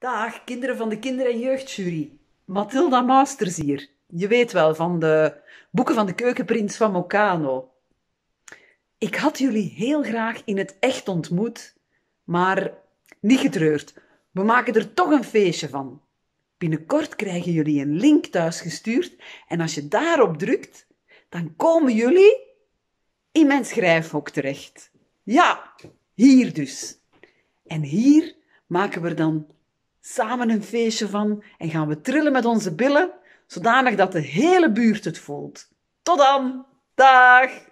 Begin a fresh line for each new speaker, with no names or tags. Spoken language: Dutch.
Dag, kinderen van de Kinder- en Jeugdjury. Mathilda Masters hier. Je weet wel, van de boeken van de keukenprins van Mocano. Ik had jullie heel graag in het echt ontmoet, maar niet getreurd. We maken er toch een feestje van. Binnenkort krijgen jullie een link thuis gestuurd en als je daarop drukt, dan komen jullie in mijn schrijfhok terecht. Ja, hier dus. En hier maken we dan samen een feestje van en gaan we trillen met onze billen, zodanig dat de hele buurt het voelt. Tot dan! Dag!